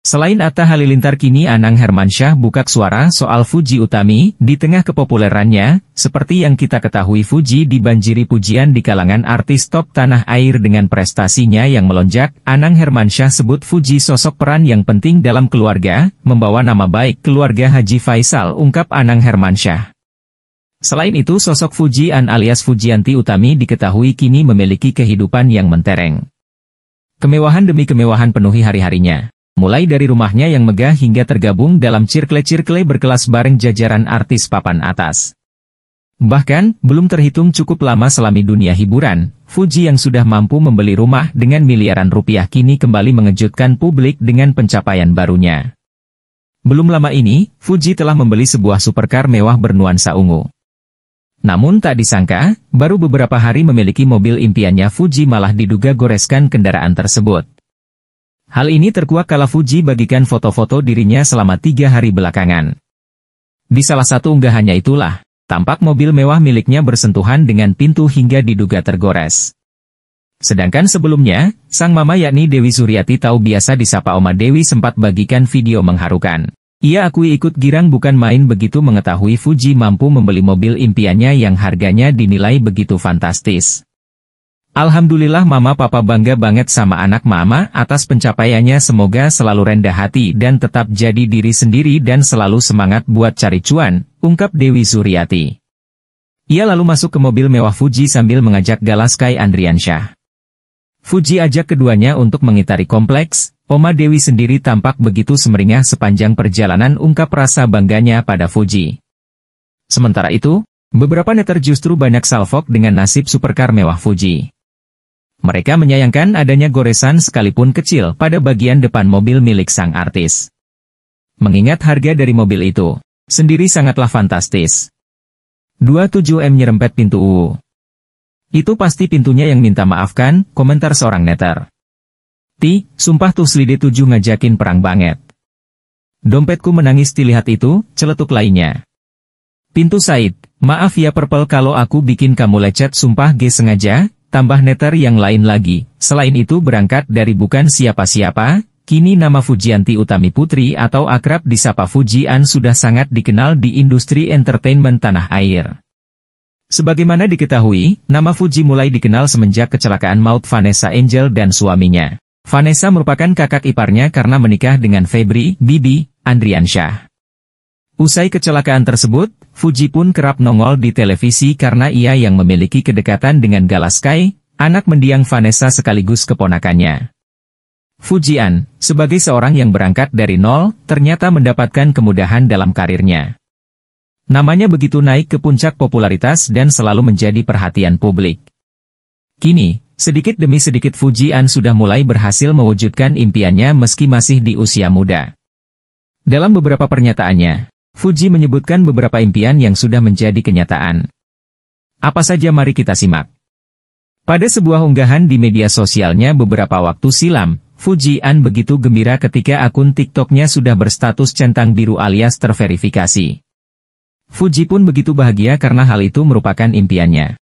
Selain Atta Halilintar kini Anang Hermansyah buka suara soal Fuji Utami, di tengah kepopulerannya, seperti yang kita ketahui Fuji dibanjiri pujian di kalangan artis top tanah air dengan prestasinya yang melonjak, Anang Hermansyah sebut Fuji sosok peran yang penting dalam keluarga, membawa nama baik keluarga Haji Faisal ungkap Anang Hermansyah. Selain itu sosok Fuji an alias Fujianti Utami diketahui kini memiliki kehidupan yang mentereng. Kemewahan demi kemewahan penuhi hari-harinya mulai dari rumahnya yang megah hingga tergabung dalam cirkle-cirkle berkelas bareng jajaran artis papan atas. Bahkan, belum terhitung cukup lama selami dunia hiburan, Fuji yang sudah mampu membeli rumah dengan miliaran rupiah kini kembali mengejutkan publik dengan pencapaian barunya. Belum lama ini, Fuji telah membeli sebuah supercar mewah bernuansa ungu. Namun tak disangka, baru beberapa hari memiliki mobil impiannya Fuji malah diduga goreskan kendaraan tersebut. Hal ini terkuak kala Fuji bagikan foto-foto dirinya selama tiga hari belakangan. Di salah satu unggahannya itulah, tampak mobil mewah miliknya bersentuhan dengan pintu hingga diduga tergores. Sedangkan sebelumnya, sang mama yakni Dewi Suryati tahu biasa disapa Oma Dewi sempat bagikan video mengharukan. Ia akui ikut girang bukan main begitu mengetahui Fuji mampu membeli mobil impiannya yang harganya dinilai begitu fantastis. Alhamdulillah mama papa bangga banget sama anak mama atas pencapaiannya semoga selalu rendah hati dan tetap jadi diri sendiri dan selalu semangat buat cari cuan, ungkap Dewi Suryati. Ia lalu masuk ke mobil mewah Fuji sambil mengajak Galaskai Andriansyah. Fuji ajak keduanya untuk mengitari kompleks, Oma Dewi sendiri tampak begitu semeringah sepanjang perjalanan ungkap rasa bangganya pada Fuji. Sementara itu, beberapa netter justru banyak salvok dengan nasib supercar mewah Fuji. Mereka menyayangkan adanya goresan sekalipun kecil pada bagian depan mobil milik sang artis. Mengingat harga dari mobil itu, sendiri sangatlah fantastis. 27M nyerempet pintu UU. Itu pasti pintunya yang minta maafkan, komentar seorang netter. Ti, sumpah tuh slide 7 ngajakin perang banget. Dompetku menangis dilihat itu, celetuk lainnya. Pintu Said, maaf ya Purple kalau aku bikin kamu lecet sumpah G sengaja, tambah neter yang lain lagi. Selain itu berangkat dari bukan siapa-siapa, kini nama Fujianti Utami Putri atau akrab disapa Fujian sudah sangat dikenal di industri entertainment tanah air. Sebagaimana diketahui, nama Fuji mulai dikenal semenjak kecelakaan maut Vanessa Angel dan suaminya. Vanessa merupakan kakak iparnya karena menikah dengan Febri, Bibi, Andriansyah. Usai kecelakaan tersebut, Fuji pun kerap nongol di televisi karena ia yang memiliki kedekatan dengan Galaskai, anak mendiang Vanessa sekaligus keponakannya. Fujian, sebagai seorang yang berangkat dari nol, ternyata mendapatkan kemudahan dalam karirnya. Namanya begitu naik ke puncak popularitas dan selalu menjadi perhatian publik. Kini, sedikit demi sedikit Fujian sudah mulai berhasil mewujudkan impiannya meski masih di usia muda. Dalam beberapa pernyataannya, Fuji menyebutkan beberapa impian yang sudah menjadi kenyataan. Apa saja mari kita simak. Pada sebuah unggahan di media sosialnya beberapa waktu silam, Fuji An begitu gembira ketika akun TikToknya sudah berstatus centang biru alias terverifikasi. Fuji pun begitu bahagia karena hal itu merupakan impiannya.